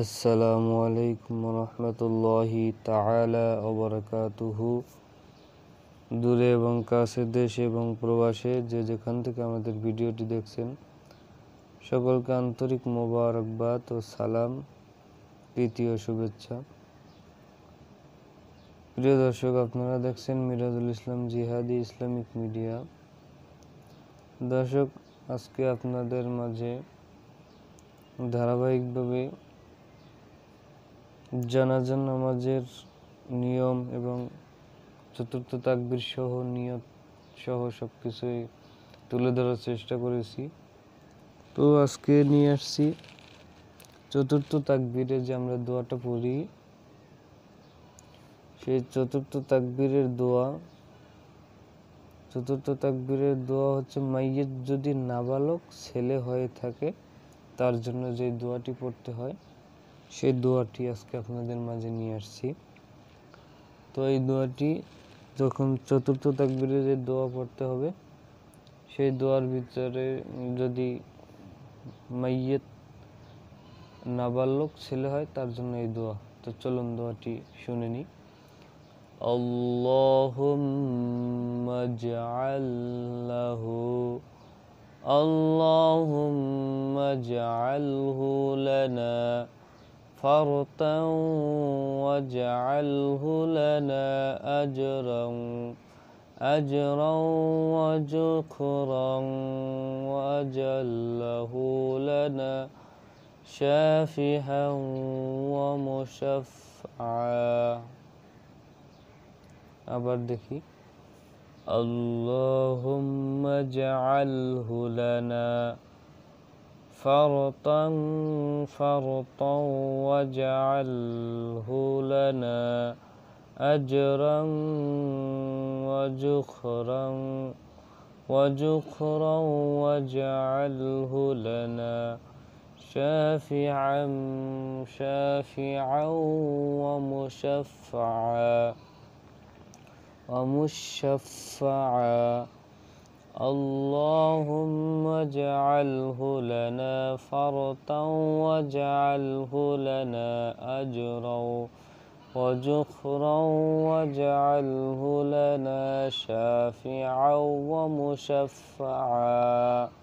আসসালামু আলাইকুম রহমতুল্লাহি তালা ওবরাকাতুহু দূরে এবং কাছে দেশে এবং প্রবাসে যে যেখান থেকে আমাদের ভিডিওটি দেখছেন সকলকে আন্তরিক মোবারকবাদ ও সালাম তৃতীয় শুভেচ্ছা প্রিয় দর্শক আপনারা দেখছেন মিরাজুল ইসলাম জিহাদি ইসলামিক মিডিয়া দর্শক আজকে আপনাদের মাঝে ধারাবাহিকভাবে জানাজা নামাজের নিয়ম এবং চতুর্থ তাকবির সহ নিয়ত সহ সব কিছুই তুলে ধরার চেষ্টা করেছি তো আজকে নিয়ে আসছি চতুর্থ তাকবীরে যে আমরা দোয়াটা পড়ি সেই চতুর্থ তাকবীরের দোয়া চতুর্থ তাকবীরের দোয়া হচ্ছে মাইয়ের যদি নাবালক ছেলে হয়ে থাকে তার জন্য যে দোয়াটি পড়তে হয় সেই দোয়াটি আজকে আপনাদের মাঝে নিয়ে আসছি তো এই দোয়াটি যখন চতুর্থ তাকবিরে যে দোয়া পড়তে হবে সেই দোয়ার ভিতরে যদি মাইয়েত নাবালক ছেলে হয় তার জন্য এই দোয়া তো চলুন দোয়াটি শুনে নিই আল্লাহ اجعل فرطا واجعله لنا أجرا أجرا وجكرا وأجله لنا شافها ومشفعا أبردكي اللهم اجعله لنا فرطا فرطا واجعله لنا أجرا وجخرا وجخرا واجعله لنا شافعا شافعا ومشفعا ومشفعا اللهم اجعله لنا فرطا واجعله لنا أجرا وجخرا واجعله لنا شافعا ومشفعا